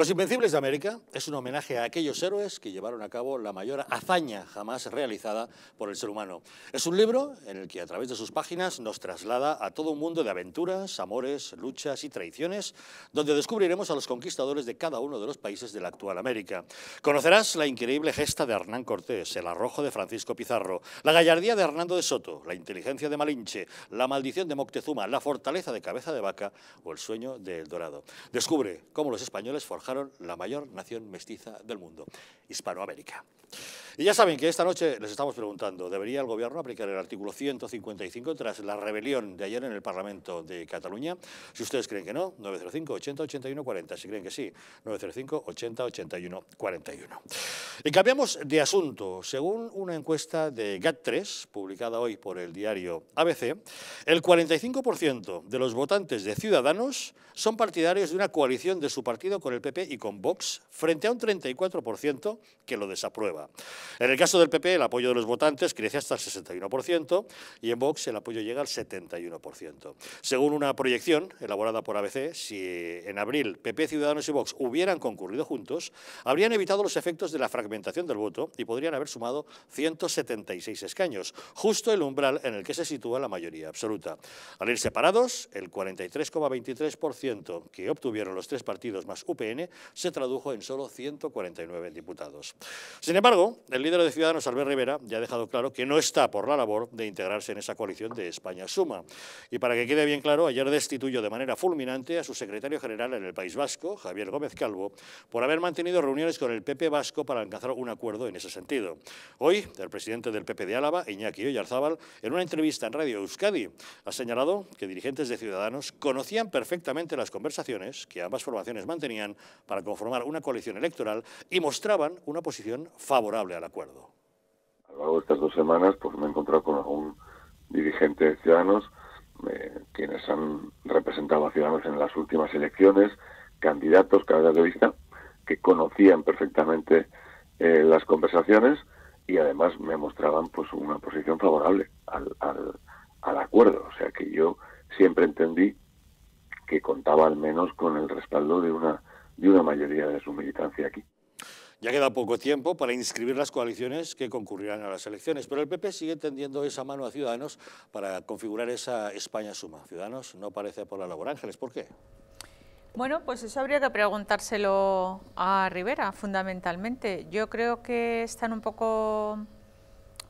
Los Invencibles de América es un homenaje a aquellos héroes que llevaron a cabo la mayor hazaña jamás realizada por el ser humano. Es un libro en el que a través de sus páginas nos traslada a todo un mundo de aventuras, amores, luchas y traiciones, donde descubriremos a los conquistadores de cada uno de los países de la actual América. Conocerás la increíble gesta de Hernán Cortés, el arrojo de Francisco Pizarro, la gallardía de Hernando de Soto, la inteligencia de Malinche, la maldición de Moctezuma, la fortaleza de Cabeza de Vaca o el sueño de El Dorado. Descubre cómo los españoles forjaron la mayor nación mestiza del mundo, Hispanoamérica. Y ya saben que esta noche les estamos preguntando, ¿debería el gobierno aplicar el artículo 155 tras la rebelión de ayer en el Parlamento de Cataluña? Si ustedes creen que no, 905 80 81 40. Si creen que sí, 905 80 81 41. Y cambiamos de asunto. Según una encuesta de GAT3, publicada hoy por el diario ABC, el 45% de los votantes de Ciudadanos son partidarios de una coalición de su partido con el PP y con Vox, frente a un 34% que lo desaprueba. En el caso del PP, el apoyo de los votantes crece hasta el 61% y en Vox el apoyo llega al 71%. Según una proyección elaborada por ABC, si en abril PP, Ciudadanos y Vox hubieran concurrido juntos, habrían evitado los efectos de la fragmentación del voto y podrían haber sumado 176 escaños, justo el umbral en el que se sitúa la mayoría absoluta. Al ir separados, el 43,23% que obtuvieron los tres partidos más UPN se tradujo en solo 149 diputados. Sin embargo, el líder de Ciudadanos, Albert Rivera, ya ha dejado claro que no está por la labor de integrarse en esa coalición de España Suma. Y para que quede bien claro, ayer destituyó de manera fulminante a su secretario general en el País Vasco, Javier Gómez Calvo, por haber mantenido reuniones con el PP vasco para alcanzar un acuerdo en ese sentido. Hoy, el presidente del PP de Álava, Iñaki Oyarzábal, en una entrevista en Radio Euskadi, ha señalado que dirigentes de Ciudadanos conocían perfectamente las conversaciones que ambas formaciones mantenían para conformar una coalición electoral y mostraban una posición favorable al acuerdo. A lo largo de estas dos semanas pues me he encontrado con algún dirigente de Ciudadanos, eh, quienes han representado a Ciudadanos en las últimas elecciones, candidatos, cabezas de vista que conocían perfectamente eh, las conversaciones y además me mostraban pues una posición favorable al acuerdo. O sea que yo siempre entendí que contaba al menos con el respaldo de una y una mayoría de su militancia aquí. Ya queda poco tiempo para inscribir las coaliciones que concurrirán a las elecciones, pero el PP sigue tendiendo esa mano a Ciudadanos para configurar esa España suma. Ciudadanos no parece por la labor. Ángeles, ¿por qué? Bueno, pues eso habría que preguntárselo a Rivera, fundamentalmente. Yo creo que están un poco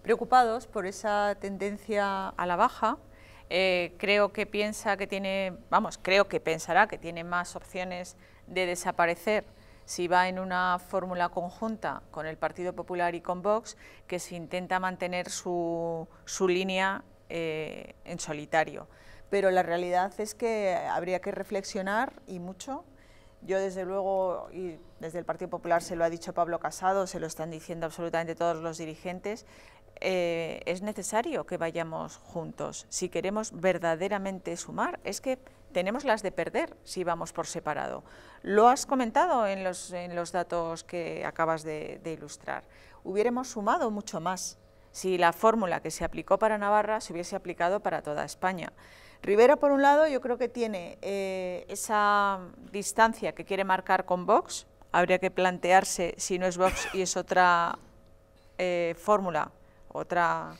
preocupados por esa tendencia a la baja. Eh, creo que piensa que tiene, vamos, creo que pensará que tiene más opciones de desaparecer si va en una fórmula conjunta con el Partido Popular y con Vox, que se intenta mantener su, línea eh, en solitario. Pero la realidad es que habría que reflexionar y mucho. Yo desde luego, y desde el Partido Popular se lo ha dicho Pablo Casado, se lo están diciendo absolutamente todos los dirigentes, eh, es necesario que vayamos juntos. Si queremos verdaderamente sumar, es que tenemos las de perder si vamos por separado. Lo has comentado en los, datos que acabas de, ilustrar. Hubiéramos sumado mucho más si la fórmula que se aplicó para Navarra se hubiese aplicado para toda España. Rivera, por un lado, yo creo que tiene eh, esa distancia que quiere marcar con Vox. Habría que plantearse si no es Vox y es otra eh, fórmula, otra,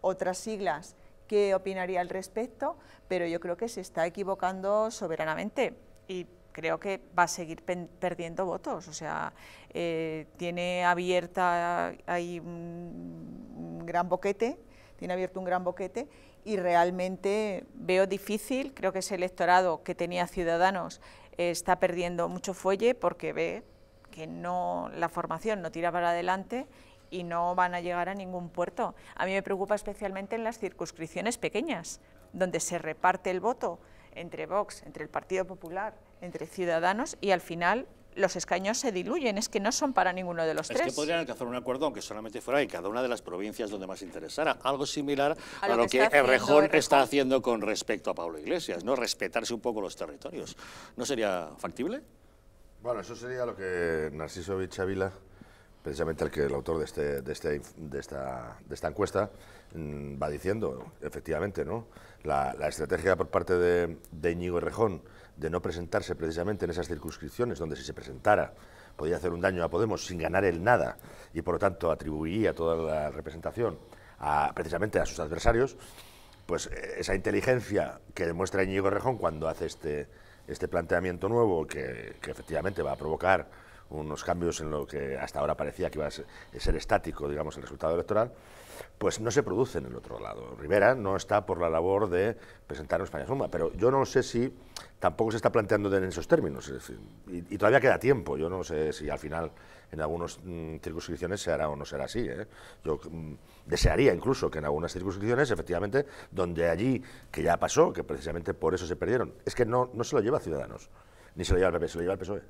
otras siglas, qué opinaría al respecto, pero yo creo que se está equivocando soberanamente y creo que va a seguir perdiendo votos. O sea, eh, tiene abierta ahí un gran boquete, tiene abierto un gran boquete y realmente veo difícil, creo que ese electorado que tenía Ciudadanos eh, está perdiendo mucho fuelle porque ve que no, la formación no tira para adelante y no van a llegar a ningún puerto. A mí me preocupa especialmente en las circunscripciones pequeñas, donde se reparte el voto entre Vox, entre el Partido Popular, entre Ciudadanos y al final los escaños se diluyen, es que no son para ninguno de los tres. Es que podrían alcanzar un acuerdo, aunque solamente fuera en cada una de las provincias donde más interesara. Algo similar a, lo, que, que está haciendo con respecto a Pablo Iglesias, ¿no? Respetarse un poco los territorios. ¿No sería factible? Bueno, eso sería lo que Narciso Vichavila precisamente el que el autor de, este, de, este esta, de esta encuesta mm, va diciendo, efectivamente, ¿no? La, estrategia por parte de, de Íñigo Rejón de no presentarse precisamente en esas circunscripciones donde si se presentara podía hacer un daño a Podemos sin ganar el nada y por lo tanto atribuiría toda la representación precisamente a sus adversarios, pues eh, esa inteligencia que demuestra Íñigo Rejón cuando hace este, este planteamiento nuevo que, que efectivamente va a provocar unos cambios en lo que hasta ahora parecía que iba a ser, estático, digamos, el resultado electoral, pues no se produce en el otro lado. Rivera no está por la labor de presentar España Suma, pero yo no sé si tampoco se está planteando en esos términos, y, todavía queda tiempo, yo no sé si al final en algunas mm, circunscripciones se hará o no será así. ¿eh? Yo mm, desearía incluso que en algunas circunscripciones, efectivamente, donde allí, que ya pasó, que precisamente por eso se perdieron, es que no, no se lo lleva a Ciudadanos, ni se lo lleva al PP, se lo lleva al PSOE.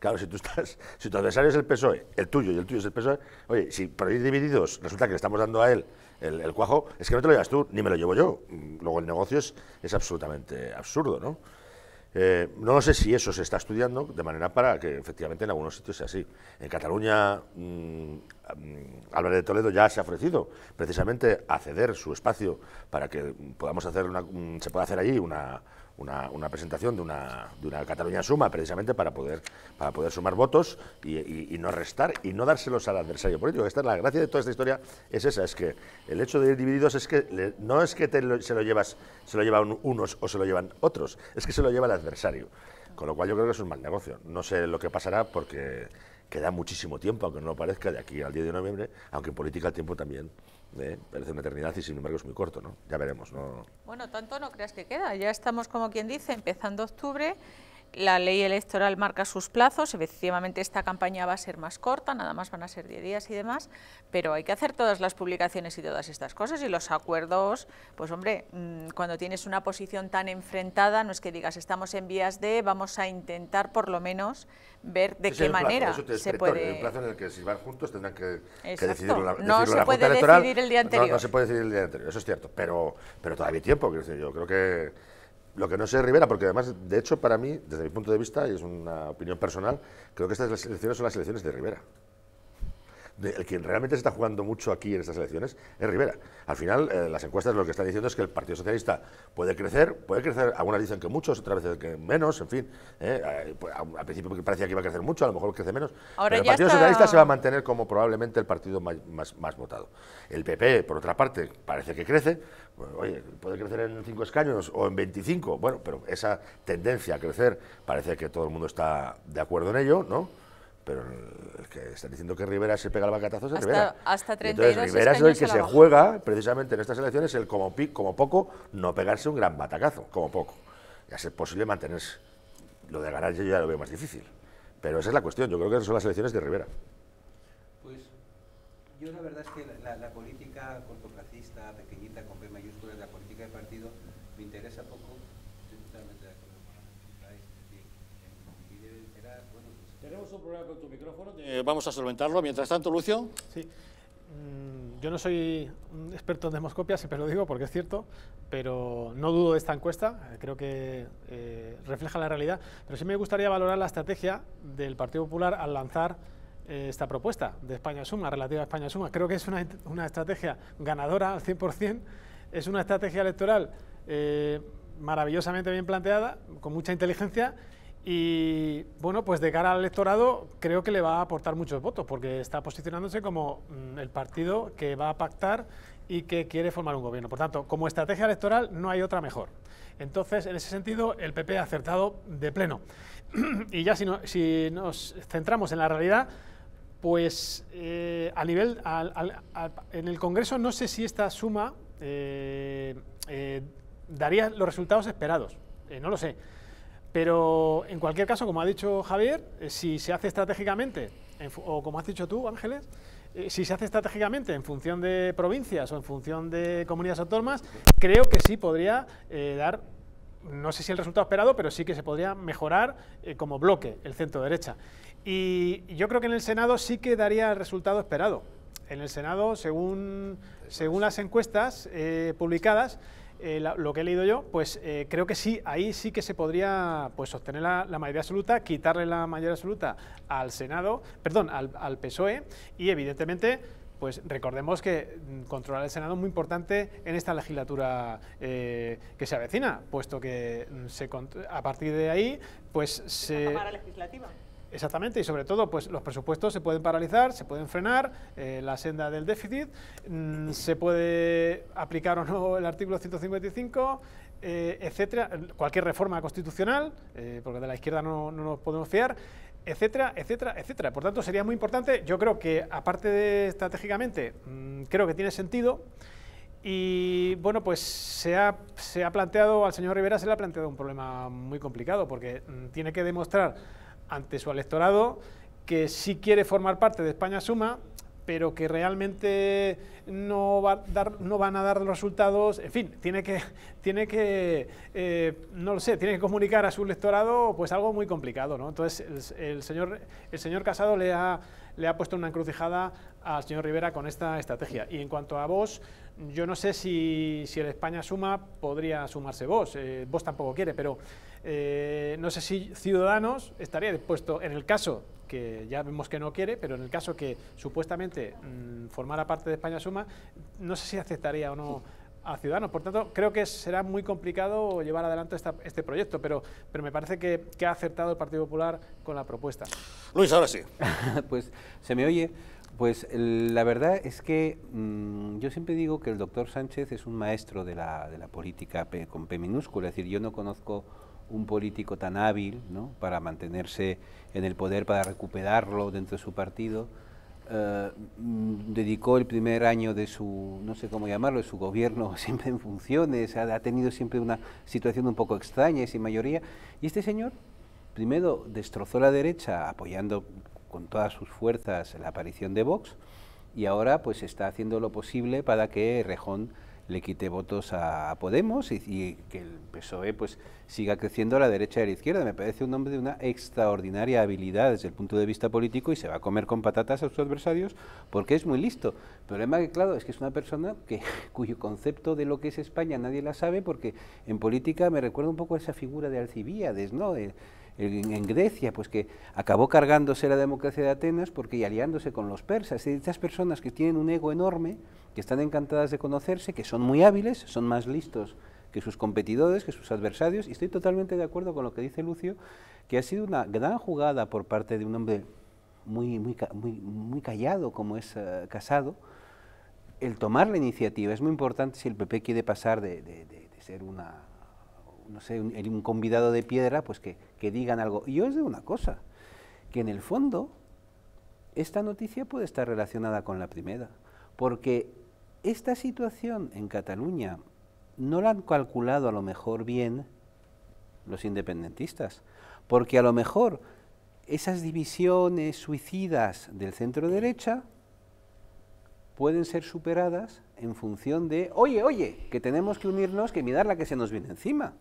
Claro, si, tú estás, si tu adversario es el PSOE, el tuyo y el tuyo es el PSOE, oye, si por ahí divididos resulta que le estamos dando a él el, cuajo, es que no te lo llevas tú, ni me lo llevo yo. Mm, luego el negocio es, absolutamente absurdo, ¿no? Eh, no sé si eso se está estudiando de manera para que efectivamente en algunos sitios sea así. En Cataluña, mmm, de Toledo ya se ha ofrecido precisamente a ceder su espacio para que podamos hacer una, mm, se pueda hacer allí una, una, presentación de una, de una, Cataluña Suma, precisamente para poder, para poder sumar votos y, no restar y no dárselos al adversario político. Esta es la gracia de toda esta historia, es esa, es que el hecho de ir divididos es que no es que se, lo llevas, se lo llevan unos o se lo llevan otros, es que se lo lleva el adversario. Con lo cual yo creo que es un mal negocio. No sé lo que pasará porque queda muchísimo tiempo, aunque no lo parezca, de aquí al 10 de noviembre, aunque en política el tiempo también eh, parece una eternidad y sin embargo es muy corto, ¿no? Ya veremos, ¿no? Bueno, tanto no creas que queda, ya estamos como quien dice, empezando octubre la ley electoral marca sus plazos, efectivamente esta campaña va a ser más corta, nada más van a ser 10 días y demás, pero hay que hacer todas las publicaciones y todas estas cosas y los acuerdos, pues hombre, mm, cuando tienes una posición tan enfrentada, no es que digas estamos en vías de, vamos a intentar por lo menos ver de qué manera se puede... El plazo en el que si van juntos tendrán que, decidirlo. La, no se puede decidir el día anterior. No, se puede decidir el día anterior, eso es cierto, pero, pero todavía hay tiempo, yo creo que lo que no sé, Rivera, porque además, de hecho, para mí, desde mi punto de vista, y es una opinión personal, creo que estas elecciones son las elecciones de Rivera el que realmente se está jugando mucho aquí en estas elecciones es Rivera. Al final, eh, las encuestas lo que están diciendo es que el Partido Socialista puede crecer, puede crecer, algunas dicen que muchos, otras veces que menos, en fin. Eh, eh, pues, al principio parecía que iba a crecer mucho, a lo mejor crece menos. pero el Partido Socialista se va a mantener como probablemente el partido más, más, votado. El PP, por otra parte, parece que crece, pues, oye, puede crecer en cinco escaños o en 25, bueno, pero esa tendencia a crecer parece que todo el mundo está de acuerdo en ello, ¿no? pero el que está diciendo que Rivera se pega el bacatazo es hasta, Rivera. Hasta 32 entonces Rivera es el que se juega precisamente en estas elecciones el como, como poco no pegarse un gran batacazo, como poco. ya es posible mantenerse. Lo de ganar yo ya lo veo más difícil. Pero esa es la cuestión, yo creo que esas son las elecciones de Rivera. Pues yo la verdad es que la, política cortoplacista, pequeñita, con B mayúscula, la política de problema con tu micrófono, vamos a solventarlo. Mientras tanto, Lucio. Sí. Mm, yo no soy un experto en demoscopia, siempre lo digo porque es cierto, pero no dudo de esta encuesta, creo que eh, refleja la realidad, pero sí me gustaría valorar la estrategia del Partido Popular al lanzar eh, esta propuesta de España Suma, relativa a España Suma. Creo que es una, una estrategia ganadora al 100%, es una estrategia electoral eh, maravillosamente bien planteada, con mucha inteligencia y bueno, pues de cara al electorado creo que le va a aportar muchos votos porque está posicionándose como mm, el partido que va a pactar y que quiere formar un gobierno. Por tanto, como estrategia electoral no hay otra mejor. Entonces, en ese sentido, el PP ha acertado de pleno. y ya si, nos centramos en la realidad, pues eh, a nivel, en el Congreso no sé si esta suma eh, eh, daría los resultados esperados. no lo sé. Pero en cualquier caso, como ha dicho Javier, eh, si se hace estratégicamente, o como has dicho tú, Ángeles, eh, si se hace estratégicamente en función de provincias o en función de comunidades autónomas, creo que sí podría eh, dar, no sé si el resultado esperado, pero sí que se podría mejorar como bloque el centro derecha. Y yo creo que en el Senado sí que daría el resultado esperado. En el Senado, según, según las encuestas publicadas, eh, lo que he leído yo, pues eh, creo que sí, ahí sí que se podría pues, obtener la, mayoría absoluta, quitarle la mayoría absoluta al Senado, perdón, al, PSOE, y evidentemente pues recordemos que mm, controlar el Senado es muy importante en esta legislatura eh, que se avecina, puesto que mm, se, a partir de ahí pues se... Exactamente, y sobre todo, pues los presupuestos se pueden paralizar, se pueden frenar, eh, la senda del déficit, mm, se puede aplicar o no el artículo 155, eh, etcétera, cualquier reforma constitucional, eh, porque de la izquierda no, nos podemos fiar etcétera, etcétera, etcétera. Por tanto, sería muy importante, yo creo que aparte de estratégicamente, mm, creo que tiene sentido y bueno, pues se ha, planteado, al señor Rivera se le ha planteado un problema muy complicado porque mm, tiene que demostrar ante su electorado que sí quiere formar parte de España Suma, pero que realmente no, va a dar, no van a dar resultados. En fin, tiene que, tiene que eh, no lo sé, tiene que comunicar a su electorado pues algo muy complicado. ¿no? Entonces, el, señor, el señor Casado le ha, le ha puesto una encrucijada al señor Rivera con esta estrategia. Y en cuanto a vos, yo no sé si, si el España Suma podría sumarse vos. Eh, vos tampoco quiere, pero eh, no sé si Ciudadanos estaría dispuesto, en el caso que ya vemos que no quiere, pero en el caso que supuestamente mm, formara parte de España Suma, no sé si aceptaría o no a Ciudadanos. Por tanto, creo que será muy complicado llevar adelante este proyecto, pero, pero me parece que, ha acertado el Partido Popular con la propuesta. Luis, ahora sí. pues se me oye. Pues la verdad es que mm, yo siempre digo que el doctor Sánchez es un maestro de la, política con P minúscula, es decir, yo no conozco un político tan hábil para mantenerse en el poder, para recuperarlo dentro de su partido, eh, mm, dedicó el primer año de su, no sé cómo llamarlo, de su gobierno siempre en funciones, ha, tenido siempre una situación un poco extraña y sin mayoría. Y este señor, primero, destrozó la derecha apoyando con todas sus fuerzas la aparición de Vox y ahora pues está haciendo lo posible para que Rejón le quite votos a Podemos y, que el PSOE pues siga creciendo a la derecha y a la izquierda. Me parece un hombre de una extraordinaria habilidad desde el punto de vista político y se va a comer con patatas a sus adversarios porque es muy listo. El problema que claro es que es una persona que, cuyo concepto de lo que es España nadie la sabe porque en política me recuerda un poco a esa figura de Alcibíades, ¿no? en, Grecia, pues que acabó cargándose la democracia de Atenas porque y aliándose con los persas. Y estas personas que tienen un ego enorme, que están encantadas de conocerse, que son muy hábiles, son más listos que sus competidores, que sus adversarios, y estoy totalmente de acuerdo con lo que dice Lucio, que ha sido una gran jugada por parte de un hombre muy, muy, muy, muy callado como es eh, Casado, el tomar la iniciativa. Es muy importante si el PP quiere pasar de ser una no sé, un, convidado de piedra, pues que, que digan algo. Y yo es de una cosa, que en el fondo esta noticia puede estar relacionada con la primera, porque esta situación en Cataluña no la han calculado a lo mejor bien los independentistas, porque a lo mejor esas divisiones suicidas del centro derecha pueden ser superadas en función de, oye, oye, que tenemos que unirnos, que mirar la que se nos viene encima.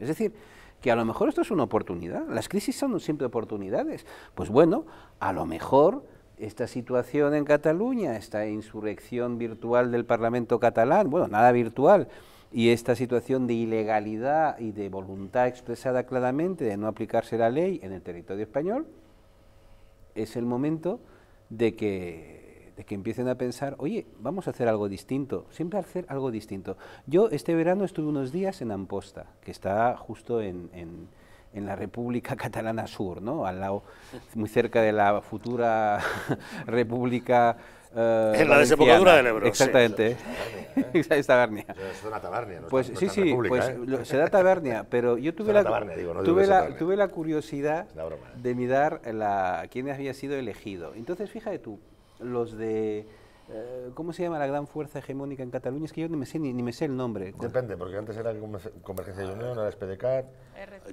Es decir, que a lo mejor esto es una oportunidad, las crisis son siempre oportunidades. Pues bueno, a lo mejor esta situación en Cataluña, esta insurrección virtual del Parlamento catalán, bueno, nada virtual, y esta situación de ilegalidad y de voluntad expresada claramente de no aplicarse la ley en el territorio español, es el momento de que de que empiecen a pensar, oye, vamos a hacer algo distinto, siempre hacer algo distinto. Yo este verano estuve unos días en Amposta, que está justo en, en, la República Catalana Sur, ¿no? Al lado, muy cerca de la futura República... Eh, en la desembocadura del Ebro. Exactamente. Sí, es ¿eh? Tabernia. no Pues sí, sí, pues ¿eh? se da Tabernia, pero yo tuve, la, tuve, la, tuve la, curiosidad de mirar la, quién había sido elegido. Entonces, fíjate tú, los de... Eh, ¿Cómo se llama la gran fuerza hegemónica en Cataluña? Es que yo ni me sé, ni, me sé el nombre. Depende, porque antes era Convergencia de Unión, ahora es PDCAT.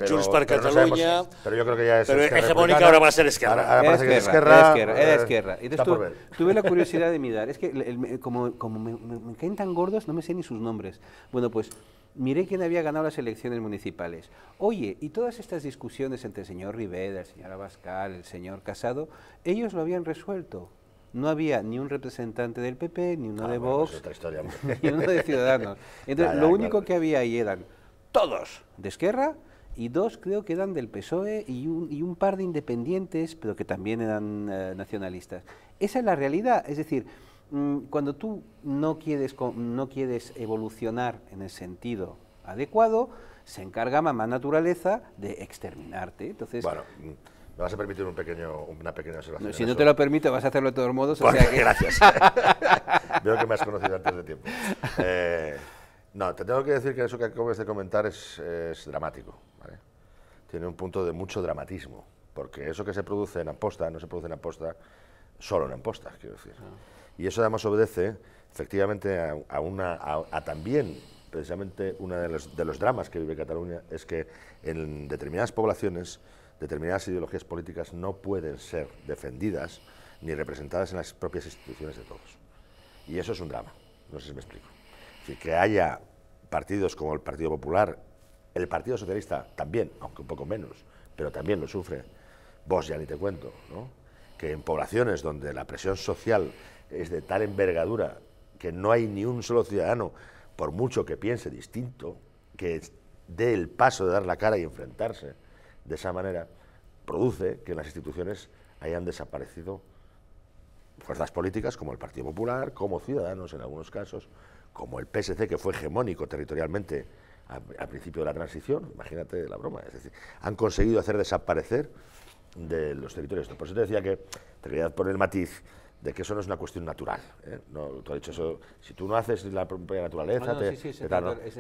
Junts per Cataluña. pero yo creo que ya es. Pero hegemónica ahora va a ser Esquerra. Ahora, parece que es Esquerra. Era Esquerra. Eh, entonces tuve, tuve la curiosidad de mirar. Es que como, como me, me, caen tan gordos, no me sé ni sus nombres. Bueno, pues miré quién había ganado las elecciones municipales. Oye, y todas estas discusiones entre el señor Rivera, el señor Abascal, el señor Casado, ellos lo habían resuelto no había ni un representante del PP, ni uno ah, de pues Vox, ni uno de Ciudadanos. Entonces, lo único que había ahí eran todos de Esquerra y dos creo que eran del PSOE y un, par de independientes, pero que también eran eh, nacionalistas. Esa es la realidad, es decir, mm, cuando tú no quieres, no quieres evolucionar en el sentido adecuado, se encarga mamá naturaleza de exterminarte. Entonces, bueno, me vas a permitir un pequeño, una pequeña observación. si no te lo permite, vas a hacerlo de todos modos. Pues gracias. Veo que me has conocido antes de tiempo. Eh, no, te tengo que decir que eso que acabas de comentar es, es dramático. Tiene un punto de mucho dramatismo, porque eso que se produce en aposta no se produce en aposta solo en aposta, quiero decir. Ah. Y eso además obedece efectivamente a, una, también precisamente uno de los, de los dramas que vive Cataluña es que en determinadas poblaciones determinadas ideologías políticas no pueden ser defendidas ni representadas en las propias instituciones de todos. Y eso es un drama, no sé si me explico. que haya partidos como el Partido Popular, el Partido Socialista también, aunque un poco menos, pero también lo sufre, vos ya ni te cuento, ¿no? que en poblaciones donde la presión social es de tal envergadura que no hay ni un solo ciudadano, por mucho que piense distinto, que dé el paso de dar la cara y enfrentarse, de esa manera produce que en las instituciones hayan desaparecido fuerzas políticas como el Partido Popular, como Ciudadanos en algunos casos, como el PSC, que fue hegemónico territorialmente al principio de la transición, imagínate la broma, es decir, han conseguido hacer desaparecer de los territorios. Por eso te decía que, te quería poner el matiz, de que eso no es una cuestión natural. ¿eh? has dicho eso, si tú no haces la propia naturaleza, es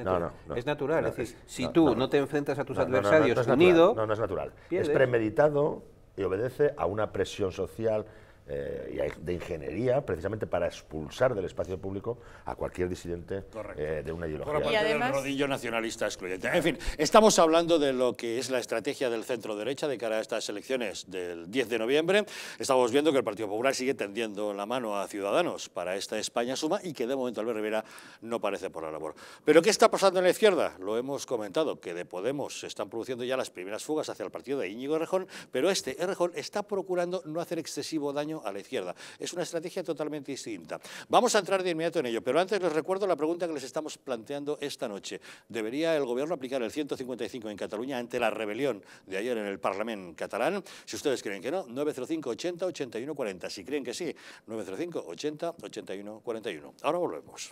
natural. Es si tú no, te enfrentas a tus adversarios unido... No, es natural. Es premeditado y obedece a una presión social eh, de ingeniería precisamente para expulsar del espacio público a cualquier disidente eh, de una ideología. Y además... rodillo nacionalista excluyente. En fin, estamos hablando de lo que es la estrategia del centro derecha de cara a estas elecciones del 10 de noviembre. Estamos viendo que el Partido Popular sigue tendiendo la mano a Ciudadanos para esta España suma y que de momento Albert Rivera no parece por la labor. ¿Pero qué está pasando en la izquierda? Lo hemos comentado, que de Podemos se están produciendo ya las primeras fugas hacia el partido de Íñigo Errejón, pero este Errejón está procurando no hacer excesivo daño a la izquierda. Es una estrategia totalmente distinta. Vamos a entrar de inmediato en ello, pero antes les recuerdo la pregunta que les estamos planteando esta noche. ¿Debería el gobierno aplicar el 155 en Cataluña ante la rebelión de ayer en el Parlamento catalán? Si ustedes creen que no, 905 80 81 40. Si creen que sí, 905 80 81 41. Ahora volvemos.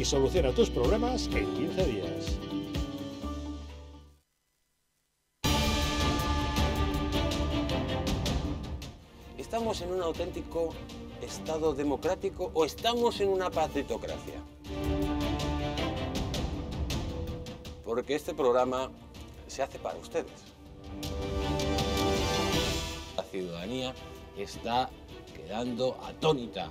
y soluciona tus problemas en 15 días. ¿Estamos en un auténtico Estado democrático o estamos en una pacitocracia? Porque este programa se hace para ustedes. La ciudadanía está quedando atónita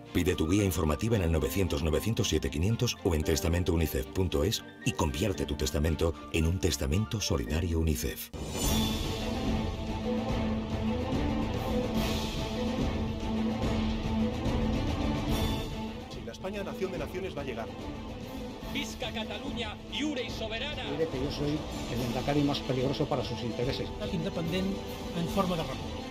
Pide tu guía informativa en el 900-907-500 o en testamentounicef.es y convierte tu testamento en un testamento solidario UNICEF. Si la España nación de naciones va a llegar. Visca Cataluña, Iure y soberana. Mire que yo soy el endacari más peligroso para sus intereses. Independent en forma de república.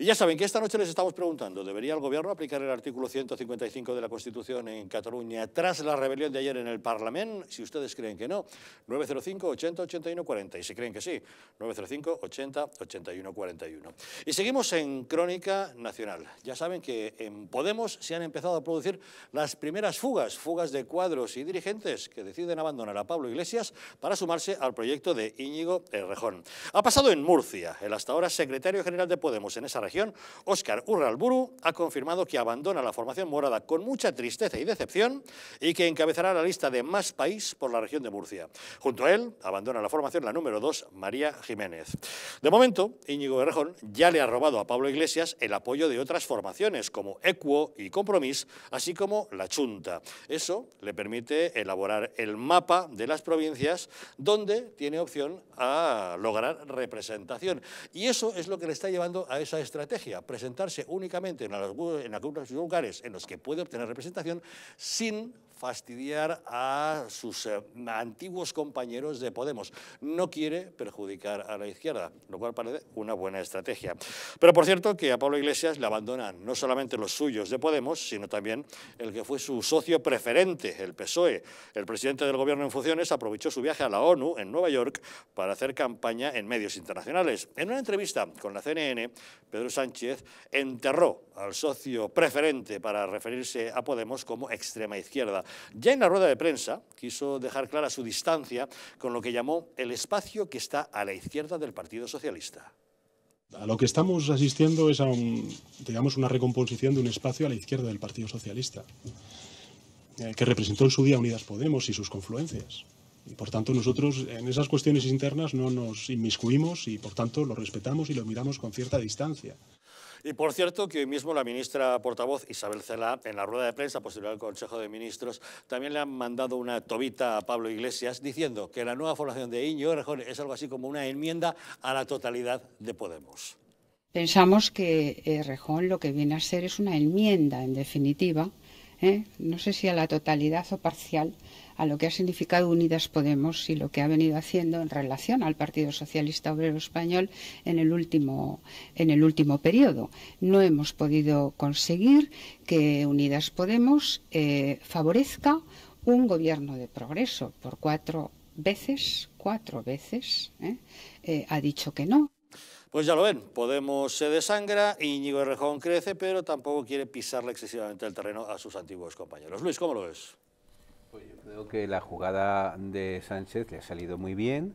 Y ya saben que esta noche les estamos preguntando, ¿debería el Gobierno aplicar el artículo 155 de la Constitución en Cataluña tras la rebelión de ayer en el Parlamento? Si ustedes creen que no, 905 80 81 40. Y si creen que sí, 905 80 81 41. Y seguimos en Crónica Nacional. Ya saben que en Podemos se han empezado a producir las primeras fugas, fugas de cuadros y dirigentes que deciden abandonar a Pablo Iglesias para sumarse al proyecto de Íñigo Errejón. Ha pasado en Murcia, el hasta ahora secretario general de Podemos en esa región región, Óscar Urralburu, ha confirmado que abandona la formación morada con mucha tristeza y decepción y que encabezará la lista de Más País por la región de Murcia. Junto a él, abandona la formación la número 2, María Jiménez. De momento, Íñigo Berrejón ya le ha robado a Pablo Iglesias el apoyo de otras formaciones como Equo y Compromís, así como La Chunta. Eso le permite elaborar el mapa de las provincias donde tiene opción a lograr representación. Y eso es lo que le está llevando a esa estrategia presentarse únicamente en, algunos lugares en los que puede obtener representación sin fastidiar a sus eh, antiguos compañeros de Podemos. No quiere perjudicar a la izquierda, lo cual parece una buena estrategia. Pero por cierto que a Pablo Iglesias le abandonan no solamente los suyos de Podemos, sino también el que fue su socio preferente, el PSOE. El presidente del gobierno en funciones aprovechó su viaje a la ONU en Nueva York para hacer campaña en medios internacionales. En una entrevista con la CNN, Pedro Sánchez enterró al socio preferente para referirse a Podemos como extrema izquierda. Ya en la rueda de prensa quiso dejar clara su distancia con lo que llamó el espacio que está a la izquierda del Partido Socialista. A lo que estamos asistiendo es a digamos, una recomposición de un espacio a la izquierda del Partido Socialista, eh, que representó en su día Unidas Podemos y sus confluencias. Y por tanto nosotros en esas cuestiones internas no nos inmiscuimos y por tanto lo respetamos y lo miramos con cierta distancia. Y por cierto que hoy mismo la ministra portavoz Isabel Cela, en la rueda de prensa posterior pues, al Consejo de Ministros, también le han mandado una tobita a Pablo Iglesias diciendo que la nueva formación de Iño, Errejón es algo así como una enmienda a la totalidad de Podemos. Pensamos que eh, Rejón lo que viene a ser es una enmienda, en definitiva, ¿eh? no sé si a la totalidad o parcial, a lo que ha significado Unidas Podemos y lo que ha venido haciendo en relación al Partido Socialista Obrero Español en el último, en el último periodo. No hemos podido conseguir que Unidas Podemos eh, favorezca un gobierno de progreso por cuatro veces, cuatro veces, eh, eh, ha dicho que no. Pues ya lo ven, Podemos se desangra, Íñigo Errejón crece, pero tampoco quiere pisarle excesivamente el terreno a sus antiguos compañeros. Luis, ¿cómo lo ves? Pues yo creo que la jugada de Sánchez le ha salido muy bien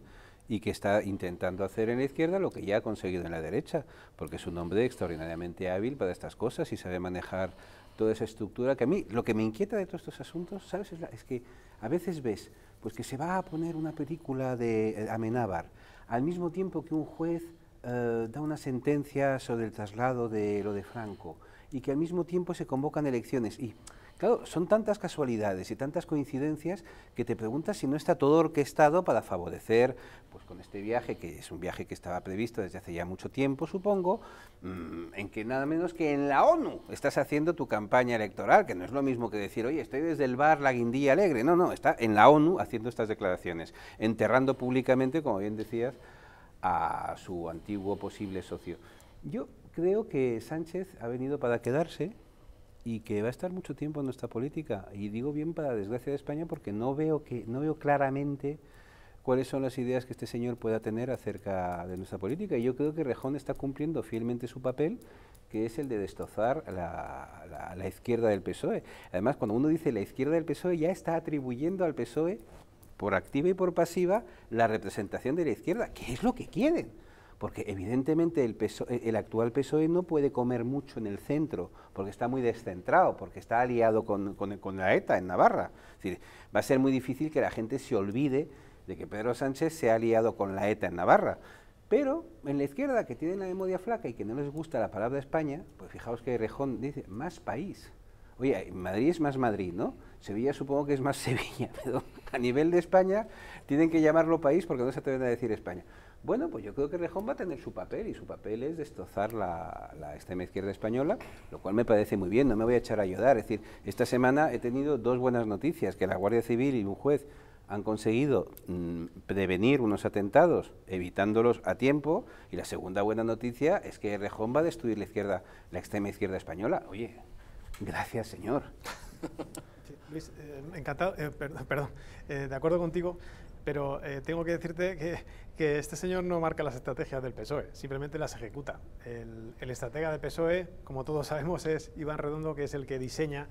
y que está intentando hacer en la izquierda lo que ya ha conseguido en la derecha, porque es un hombre extraordinariamente hábil para estas cosas y sabe manejar toda esa estructura que a mí lo que me inquieta de todos estos asuntos, ¿sabes? Es, que a veces ves pues que se va a poner una película de eh, Amenábar al mismo tiempo que un juez eh, da una sentencia sobre el traslado de lo de Franco y que al mismo tiempo se convocan elecciones y Claro, son tantas casualidades y tantas coincidencias que te preguntas si no está todo orquestado para favorecer, pues con este viaje, que es un viaje que estaba previsto desde hace ya mucho tiempo, supongo, mm, en que nada menos que en la ONU estás haciendo tu campaña electoral, que no es lo mismo que decir, oye, estoy desde el bar La Guindilla Alegre. No, no, está en la ONU haciendo estas declaraciones, enterrando públicamente, como bien decías, a su antiguo posible socio. Yo creo que Sánchez ha venido para quedarse y que va a estar mucho tiempo en nuestra política. Y digo bien para la desgracia de España porque no veo, que, no veo claramente cuáles son las ideas que este señor pueda tener acerca de nuestra política. Y yo creo que Rejón está cumpliendo fielmente su papel, que es el de destrozar la, la, la izquierda del PSOE. Además, cuando uno dice la izquierda del PSOE, ya está atribuyendo al PSOE, por activa y por pasiva, la representación de la izquierda, que es lo que quieren porque evidentemente el, eh, el, actual PSOE no puede comer mucho en el centro, porque está muy descentrado, porque está aliado con, la ETA en Navarra. va a ser muy difícil que la gente se olvide de que Pedro Sánchez se ha aliado con la ETA en Navarra. Pero en la izquierda, que tiene la memoria flaca y que no les gusta la palabra España, pues fijaos que Rejón dice más país. Oye, Madrid es más Madrid, ¿no? Sevilla supongo que es más Sevilla, pero a nivel de España tienen que llamarlo país porque no se atreven a decir España. Bueno, pues yo creo que Rejón va a tener su papel y su papel es destrozar la, extrema izquierda española, lo cual me parece muy bien, no me voy a echar a ayudar. Es decir, esta semana he tenido dos buenas noticias, que la Guardia Civil y un juez han conseguido mm, prevenir unos atentados evitándolos a tiempo y la segunda buena noticia es que Rejón va a destruir la izquierda, la extrema izquierda española. Oye, gracias señor. Luis, eh, encantado, eh, perdón, eh, de acuerdo contigo, pero eh, tengo que decirte que, este señor no marca las estrategias del PSOE, simplemente las ejecuta. El, estratega de PSOE, como todos sabemos, es Iván Redondo, que es el que diseña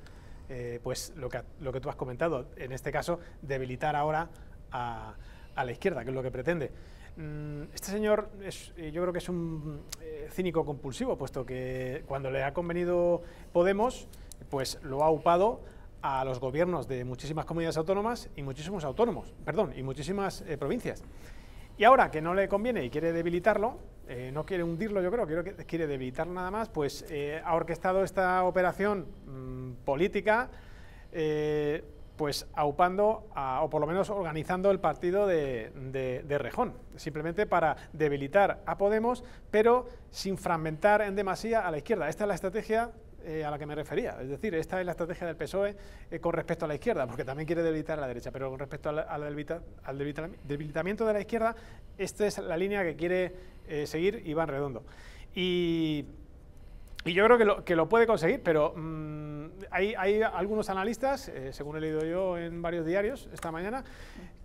eh, pues lo que, tú has comentado, en este caso, debilitar ahora a, la izquierda, que es lo que pretende. Mm, este señor eh, yo creo que es un cínico compulsivo, puesto que cuando le ha convenido Podemos, pues lo ha upado a los gobiernos de muchísimas comunidades autónomas y muchísimos autónomos, perdón, y muchísimas eh, provincias. Y ahora que no le conviene y quiere debilitarlo, eh, no quiere hundirlo yo creo, quiere, quiere debilitarlo nada más, pues eh, ha orquestado esta operación mm, política, pues aupando, o por lo menos organizando el partido de, de, de, Rejón, simplemente para debilitar a Podemos, pero sin fragmentar en demasía a la izquierda. Esta es la estrategia eh, a la que me refería. Es decir, esta es la estrategia del PSOE eh, con respecto a la izquierda, porque también quiere debilitar a la derecha, pero con respecto a al debilitamiento de la izquierda, esta es la línea que quiere eh, seguir Iván Redondo. Y, yo creo que lo, puede conseguir, pero mm, hay, algunos analistas, eh, según he leído yo en varios diarios esta mañana,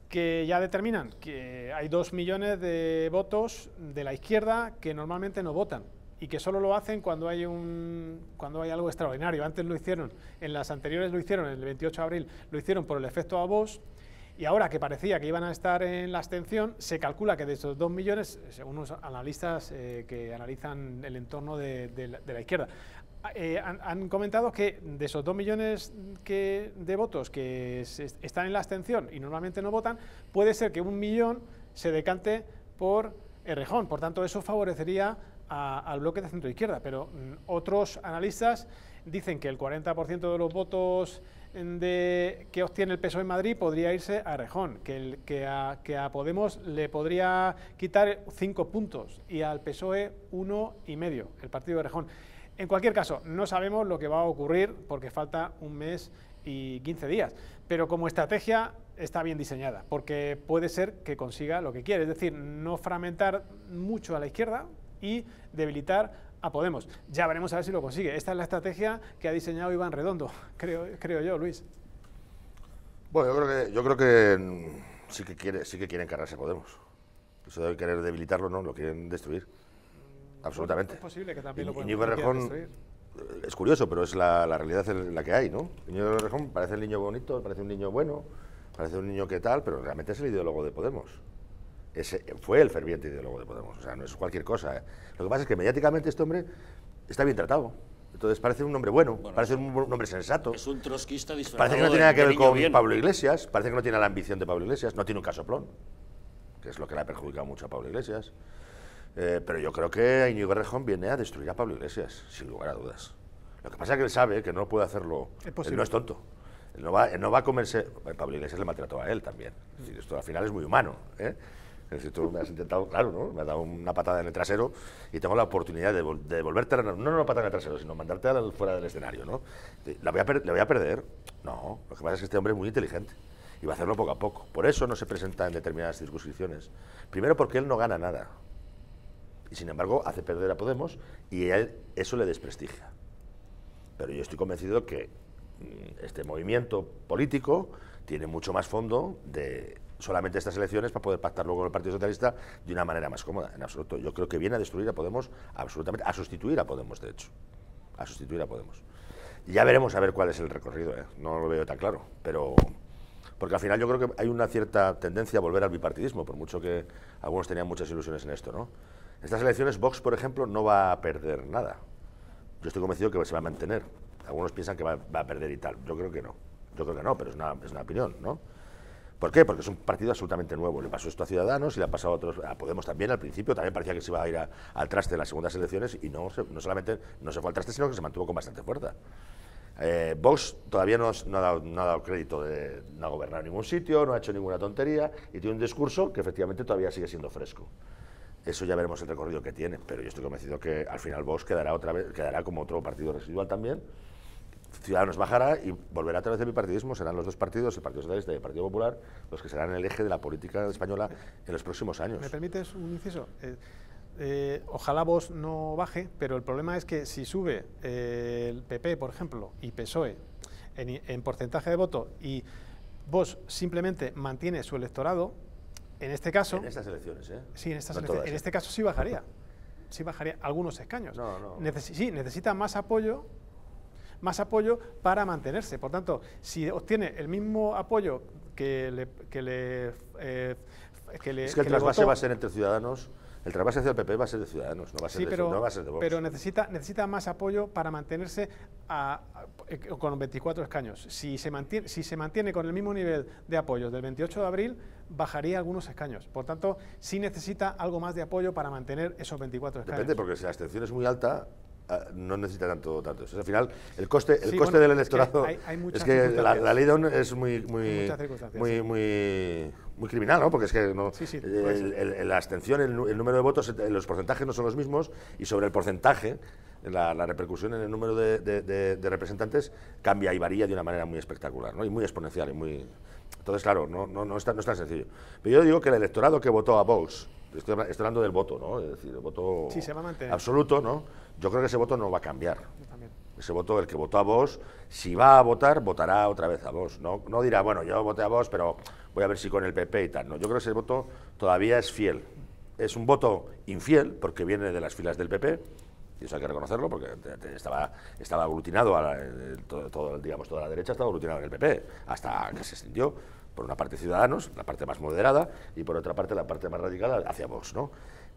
que ya determinan que hay dos millones de votos de la izquierda que normalmente no votan y que solo lo hacen cuando hay, un, cuando hay algo extraordinario. Antes lo hicieron, en las anteriores lo hicieron, el 28 de abril lo hicieron por el efecto a voz. y ahora que parecía que iban a estar en la abstención, se calcula que de esos dos millones, según los analistas eh, que analizan el entorno de, la, izquierda, eh, han, comentado que de esos dos millones que, de votos que están en la abstención y normalmente no votan, puede ser que un millón se decante por rejón Por tanto, eso favorecería al bloque de centro-izquierda, pero mm, otros analistas dicen que el 40% de los votos mm, que obtiene el PSOE en Madrid podría irse a Rejón, que, que, a, Podemos le podría quitar cinco puntos y al PSOE uno y medio, el partido de Rejón. En cualquier caso, no sabemos lo que va a ocurrir porque falta un mes y 15 días, pero como estrategia está bien diseñada, porque puede ser que consiga lo que quiere, es decir, no fragmentar mucho a la izquierda, y debilitar a Podemos. Ya veremos a ver si lo consigue. Esta es la estrategia que ha diseñado Iván Redondo, creo, creo yo, Luis. Bueno, yo creo que, mm, sí que quiere, sí que quieren cargarse Podemos. Eso de querer debilitarlo, no, lo quieren destruir. Absolutamente. Es posible que también lo puedan destruir. Eh, es curioso, pero es la, realidad en la que hay, ¿no? de Rejón parece el niño bonito, parece un niño bueno, parece un niño que tal, pero realmente es el ideólogo de Podemos. Ese fue el ferviente ideólogo de Podemos, o sea, no es cualquier cosa. ¿eh? Lo que pasa es que mediáticamente este hombre está bien tratado. Entonces parece un hombre bueno, parece un, hombre sensato. Es un trotskista disfrazado. Parece que no tiene nada que ver con Pablo Iglesias, parece que no tiene la ambición de Pablo Iglesias, no tiene un casoplón, que es lo que le ha perjudicado mucho a Pablo Iglesias. Eh, pero yo creo que Iñigo Rejón viene a destruir a Pablo Iglesias, sin lugar a dudas. Lo que pasa es que él sabe que no puede hacerlo. Él no es tonto. Él no va, a comerse. Pablo Iglesias le maltrató a él también. esto al final es muy humano. ¿eh? Es decir, tú me has intentado, claro, ¿no? Me ha dado una patada en el trasero y tengo la oportunidad de, volverte, a, no, no una patada en el trasero, sino mandarte fuera del escenario, ¿no? ¿La voy, a perder? No, lo que pasa es que este hombre es muy inteligente y va a hacerlo poco a poco. Por eso no se presenta en determinadas circunscripciones. Primero porque él no gana nada. Y sin embargo hace perder a Podemos y eso le desprestigia. Pero yo estoy convencido que mm, este movimiento político tiene mucho más fondo de solamente estas elecciones para poder pactar luego con el Partido Socialista de una manera más cómoda, en absoluto. Yo creo que viene a destruir a Podemos, absolutamente, a sustituir a Podemos, de hecho, a sustituir a Podemos. Ya veremos a ver cuál es el recorrido, ¿eh? no lo veo tan claro, pero... Porque al final yo creo que hay una cierta tendencia a volver al bipartidismo, por mucho que algunos tenían muchas ilusiones en esto, ¿no? Estas elecciones, Vox, por ejemplo, no va a perder nada. Yo estoy convencido que se va a mantener. Algunos piensan que va, a perder y tal. Yo creo que no. Yo creo que no, pero es una, es una opinión, ¿no? ¿Por qué? Porque es un partido absolutamente nuevo. Le pasó esto a Ciudadanos y le ha pasado a otros. Podemos también al principio, también parecía que se iba a ir al traste en las segundas elecciones y no, no solamente no se fue al traste, sino que se mantuvo con bastante fuerza. Eh, Vox todavía no, ha dado, crédito, de, no ha gobernado ningún sitio, no ha hecho ninguna tontería y tiene un discurso que efectivamente todavía sigue siendo fresco. Eso ya veremos el recorrido que tiene, pero yo estoy convencido que al final Vox quedará, otra vez, quedará como otro partido residual también Ciudadanos bajará y volverá a través de mi bipartidismo, serán los dos partidos, el Partido Socialista y el Partido Popular, los que serán el eje de la política española en los próximos años. ¿Me permites un inciso? Eh, eh, ojalá vos no baje, pero el problema es que si sube eh, el PP, por ejemplo, y PSOE en, porcentaje de voto y vos simplemente mantiene su electorado, en este caso... En estas elecciones, ¿eh? Sí, en estas elecciones. en este caso sí bajaría. sí bajaría algunos escaños. sí, necesita más apoyo más apoyo para mantenerse. Por tanto, si obtiene el mismo apoyo que le... Que le eh, es que el trasvase va a ser entre ciudadanos el trasvase hacia el PP va a ser de Ciudadanos, no va a ser, de, no Pero necesita, necesita más apoyo para mantenerse a, eh, con 24 escaños. Si se, mantiene, si se mantiene con el mismo nivel de apoyo del 28 de abril, bajaría algunos escaños. Por tanto, sí necesita algo más de apoyo para mantener esos 24 escaños. Depende, porque si la abstención es muy alta, Ah, no necesita tanto tanto. al final, el coste, el coste del electorado. Es que, la, ley de es muy muy, muy, muy, criminal, ¿no? Porque es que no, la abstención, el, número de votos, los porcentajes no son los mismos y sobre el porcentaje. La, repercusión en el número de, representantes cambia y varía de una manera muy espectacular ¿no? y muy exponencial. Y muy... Entonces, claro, no, no, no, es tan, no es tan sencillo. Pero yo digo que el electorado que votó a Vox, estoy, hablando del voto, ¿no? Es decir, el voto absoluto, ¿no? Yo creo que ese voto no va a cambiar. Ese voto, el que votó a vos, si va a votar, votará otra vez a vos. No, no dirá, bueno, yo voté a vos, pero voy a ver si con el PP y tal. No, yo creo que ese voto todavía es fiel. Es un voto infiel, porque viene de las filas del PP, y eso hay que reconocerlo porque estaba, estaba aglutinado, a eh, todo, digamos, toda la derecha estaba aglutinada en el PP, hasta que se extendió por una parte Ciudadanos, la parte más moderada, y por otra parte la parte más radical hacia vos ¿no?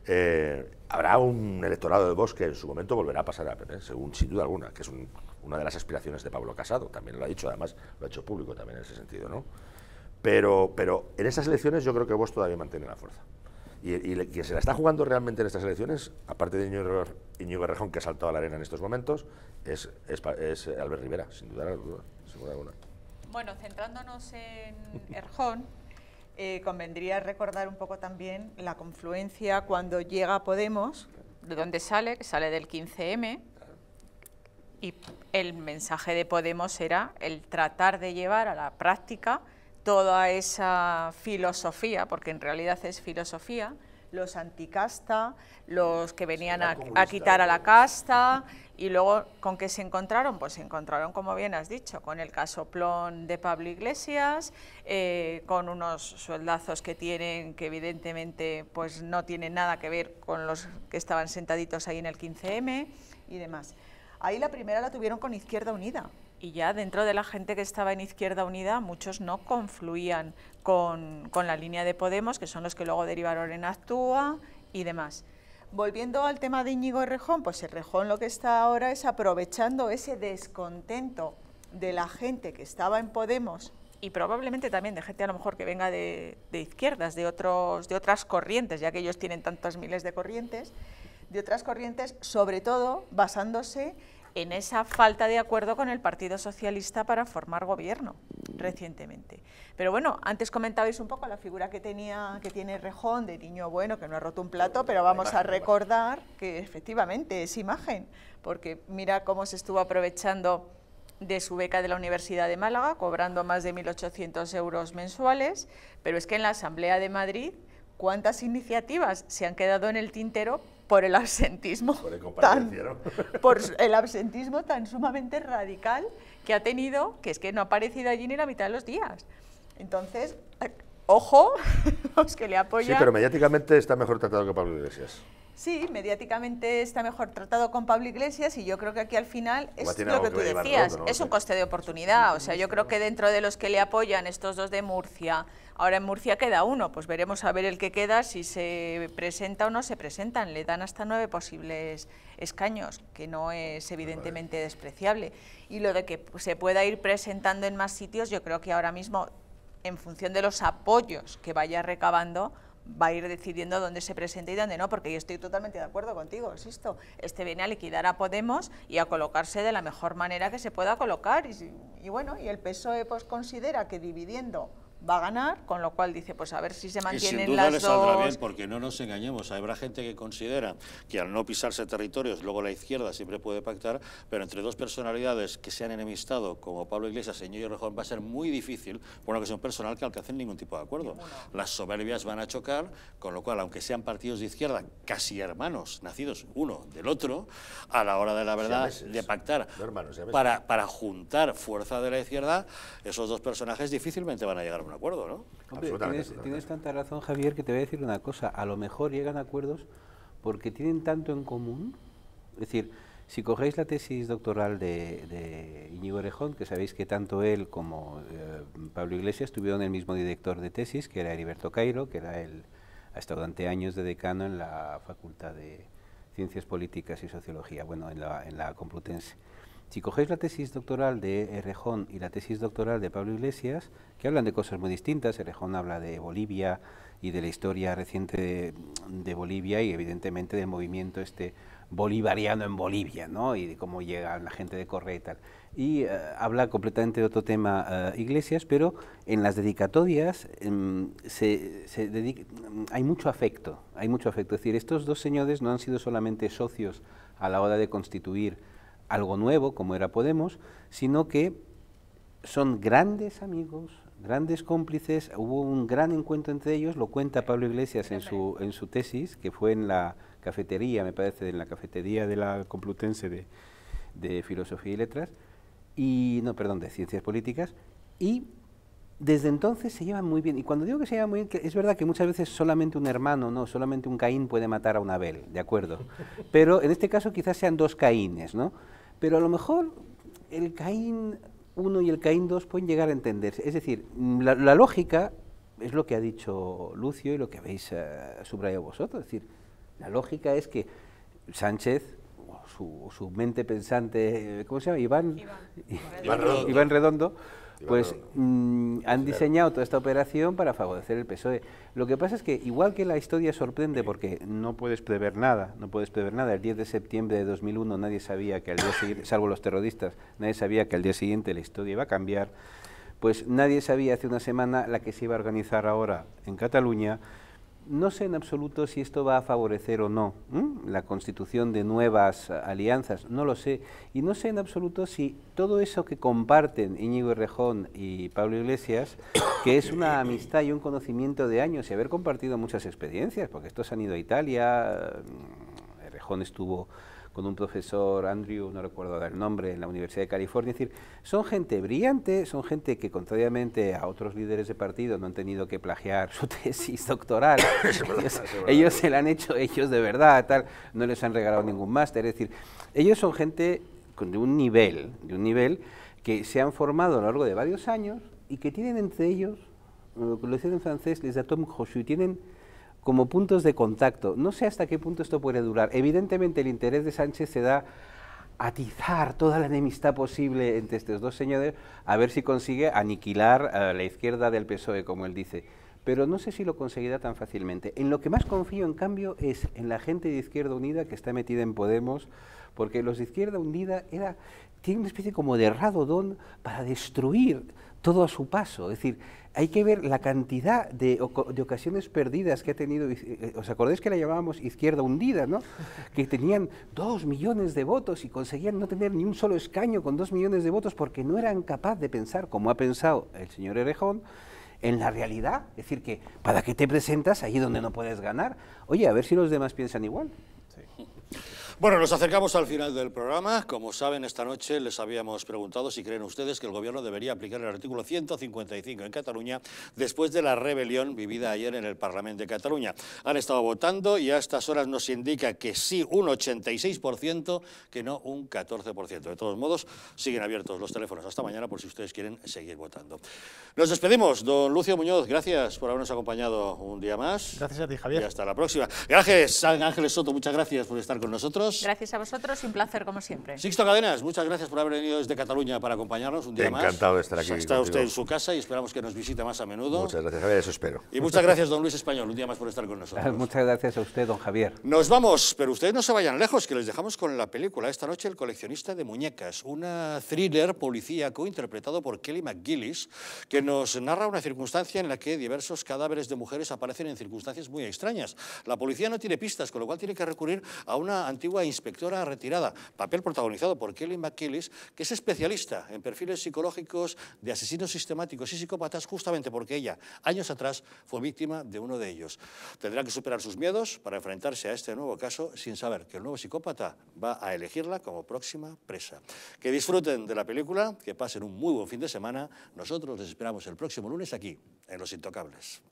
Eh, habrá un electorado de Vox que en su momento volverá a pasar a según sin duda alguna, que es una de las aspiraciones de Pablo Casado, también lo ha dicho, además lo ha hecho público también en ese sentido. ¿no? Pero, pero en esas elecciones yo creo que vos todavía mantiene la fuerza. Y, quien se la está jugando realmente en estas elecciones, aparte de Iñigo, Iñigo que ha saltado a la arena en estos momentos, es, es, Albert Rivera, sin duda alguna. Sin duda alguna. Bueno, centrándonos en Erjón, eh, convendría recordar un poco también la confluencia cuando llega Podemos, de dónde sale, que sale del 15M, y el mensaje de Podemos era el tratar de llevar a la práctica toda esa filosofía, porque en realidad es filosofía, los anticasta, los que venían a, quitar a la casta, y luego, ¿con qué se encontraron? Pues se encontraron, como bien has dicho, con el casoplón de Pablo Iglesias, eh, con unos soldazos que tienen, que evidentemente pues no tienen nada que ver con los que estaban sentaditos ahí en el 15M y demás. Ahí la primera la tuvieron con Izquierda Unida, y ya dentro de la gente que estaba en Izquierda Unida, muchos no confluían con, con, la línea de Podemos, que son los que luego derivaron en Actúa y demás. Volviendo al tema de Íñigo Rejón, pues Rejón lo que está ahora es aprovechando ese descontento de la gente que estaba en Podemos y probablemente también de gente a lo mejor que venga de, de, izquierdas, de, otros, de otras corrientes, ya que ellos tienen tantas miles de corrientes, de otras corrientes, sobre todo basándose en esa falta de acuerdo con el Partido Socialista para formar gobierno recientemente. Pero bueno, antes comentabais un poco la figura que tenía, que tiene Rejón de niño bueno, que no ha roto un plato, pero vamos a recordar que efectivamente es imagen, porque mira cómo se estuvo aprovechando de su beca de la Universidad de Málaga, cobrando más de 1.800 euros mensuales, pero es que en la Asamblea de Madrid, ¿cuántas iniciativas se han quedado en el tintero por el absentismo por el, tan, por el absentismo tan sumamente radical que ha tenido, que es que no ha aparecido allí ni la mitad de los días. Entonces, eh, ojo, los que le apoyan. Sí, pero mediáticamente está mejor tratado que Pablo Iglesias. Sí, mediáticamente está mejor tratado con Pablo Iglesias y yo creo que aquí al final es lo que tú decías, es un coste de oportunidad, o sea, yo creo que dentro de los que le apoyan estos dos de Murcia, ahora en Murcia queda uno, pues veremos a ver el que queda, si se presenta o no se presentan, le dan hasta nueve posibles escaños, que no es evidentemente despreciable, y lo de que se pueda ir presentando en más sitios, yo creo que ahora mismo, en función de los apoyos que vaya recabando, va a ir decidiendo dónde se presenta y dónde no, porque yo estoy totalmente de acuerdo contigo, insisto, este viene a liquidar a Podemos y a colocarse de la mejor manera que se pueda colocar, y, y bueno, y el PSOE pues considera que dividiendo va a ganar, con lo cual dice, pues a ver si se mantienen y sin duda les saldrá bien, porque no nos engañemos, habrá gente que considera que al no pisarse territorios, luego la izquierda siempre puede pactar, pero entre dos personalidades que se han enemistado, como Pablo Iglesias y Ñuño Rejón, va a ser muy difícil, por es son personal, que que hacen ningún tipo de acuerdo. Las soberbias van a chocar, con lo cual, aunque sean partidos de izquierda casi hermanos, nacidos uno del otro, a la hora de la verdad, de pactar, para, para juntar fuerza de la izquierda, esos dos personajes difícilmente van a llegar acuerdo, ¿no? tienes, tanta razón, Javier, que te voy a decir una cosa. A lo mejor llegan acuerdos porque tienen tanto en común. Es decir, si cogéis la tesis doctoral de, de Iñigo Orejón, que sabéis que tanto él como eh, Pablo Iglesias tuvieron el mismo director de tesis, que era Heriberto Cairo, que era el, ha estado durante años de decano en la Facultad de Ciencias Políticas y Sociología, bueno, en la, en la Complutense. Si cogéis la tesis doctoral de Errejón y la tesis doctoral de Pablo Iglesias, que hablan de cosas muy distintas, Errejón habla de Bolivia y de la historia reciente de, Bolivia y evidentemente del movimiento este bolivariano en Bolivia, ¿no? Y de cómo llega la gente de Correa y tal. Y eh, habla completamente de otro tema eh, Iglesias, pero en las dedicatorias em, hay mucho afecto, hay mucho afecto. Es decir, estos dos señores no han sido solamente socios a la hora de constituir algo nuevo como era Podemos, sino que son grandes amigos, grandes cómplices, hubo un gran encuentro entre ellos, lo cuenta Pablo Iglesias en su, en su tesis, que fue en la cafetería, me parece, en la cafetería de la Complutense de, Filosofía y Letras, y no, perdón, de Ciencias Políticas, y desde entonces se llevan muy bien. Y cuando digo que se llevan muy bien, es verdad que muchas veces solamente un hermano, no, solamente un Caín puede matar a un Abel, ¿de acuerdo? Pero en este caso quizás sean dos Caínes, ¿no? Pero a lo mejor el Caín 1 y el Caín 2 pueden llegar a entenderse. Es decir, mm, la, lógica es lo que ha dicho Lucio y lo que habéis eh, subrayado vosotros. Es decir, la lógica es que Sánchez, su, mente pensante, eh, ¿cómo se llama? Iván, Iván Redondo pues mm, han diseñado toda esta operación para favorecer el PSOE. Lo que pasa es que, igual que la historia sorprende porque no puedes prever nada, no puedes prever nada. El 10 de septiembre de 2001 nadie sabía que al día siguiente, salvo los terroristas, nadie sabía que al día siguiente la historia iba a cambiar. Pues nadie sabía hace una semana la que se iba a organizar ahora en Cataluña no sé en absoluto si esto va a favorecer o no la constitución de nuevas alianzas, no lo sé. Y no sé en absoluto si todo eso que comparten Íñigo Rejón y Pablo Iglesias, que es una amistad y un conocimiento de años y haber compartido muchas experiencias, porque estos han ido a Italia, mm, Rejón estuvo con un profesor, Andrew, no recuerdo el nombre, en la Universidad de California. Es decir, son gente brillante, son gente que, contrariamente a otros líderes de partido, no han tenido que plagiar su tesis doctoral. ellos, se la han hecho ellos de verdad, tal, no les han regalado ningún máster. Es decir, ellos son gente de un nivel, de un nivel que se han formado a lo largo de varios años y que tienen entre ellos, lo que dicen en francés, les atomes tienen como puntos de contacto. No sé hasta qué punto esto puede durar. Evidentemente el interés de Sánchez se da atizar toda la enemistad posible entre estos dos señores, a ver si consigue aniquilar a la izquierda del PSOE, como él dice. Pero no sé si lo conseguirá tan fácilmente. En lo que más confío, en cambio, es en la gente de Izquierda Unida que está metida en Podemos, porque los de Izquierda Unida era, tienen una especie como de radodón para destruir todo a su paso. Es decir, hay que ver la cantidad de, ocasiones perdidas que ha tenido, eh, eh, os acordáis que la llamábamos izquierda hundida, ¿no? que tenían dos millones de votos y conseguían no tener ni un solo escaño con dos millones de votos porque no eran capaces de pensar, como ha pensado el señor Erejón, en la realidad, es decir, que para qué te presentas allí donde no puedes ganar, oye, a ver si los demás piensan igual. Sí. Bueno, nos acercamos al final del programa. Como saben, esta noche les habíamos preguntado si creen ustedes que el Gobierno debería aplicar el artículo 155 en Cataluña después de la rebelión vivida ayer en el Parlamento de Cataluña. Han estado votando y a estas horas nos indica que sí un 86%, que no un 14%. De todos modos, siguen abiertos los teléfonos hasta mañana por si ustedes quieren seguir votando. Nos despedimos. Don Lucio Muñoz, gracias por habernos acompañado un día más. Gracias a ti, Javier. Y hasta la próxima. Gracias, Ángeles Soto, muchas gracias por estar con nosotros. Gracias a vosotros un placer como siempre. Sixto Cadenas, muchas gracias por haber venido desde Cataluña para acompañarnos un día más. Encantado de estar aquí. Está usted en su casa y esperamos que nos visite más a menudo. Muchas gracias, Javier, eso espero. Y muchas gracias, don Luis Español, un día más por estar con nosotros. Muchas gracias a usted, don Javier. Nos vamos, pero ustedes no se vayan lejos, que les dejamos con la película esta noche, El coleccionista de muñecas, una thriller policíaco interpretado por Kelly McGillis, que nos narra una circunstancia en la que diversos cadáveres de mujeres aparecen en circunstancias muy extrañas. La policía no tiene pistas, con lo cual tiene que recurrir a una antigua inspectora retirada, papel protagonizado por Kelly McKillis, que es especialista en perfiles psicológicos de asesinos sistemáticos y psicópatas, justamente porque ella, años atrás, fue víctima de uno de ellos. Tendrá que superar sus miedos para enfrentarse a este nuevo caso sin saber que el nuevo psicópata va a elegirla como próxima presa. Que disfruten de la película, que pasen un muy buen fin de semana. Nosotros les esperamos el próximo lunes aquí, en Los Intocables.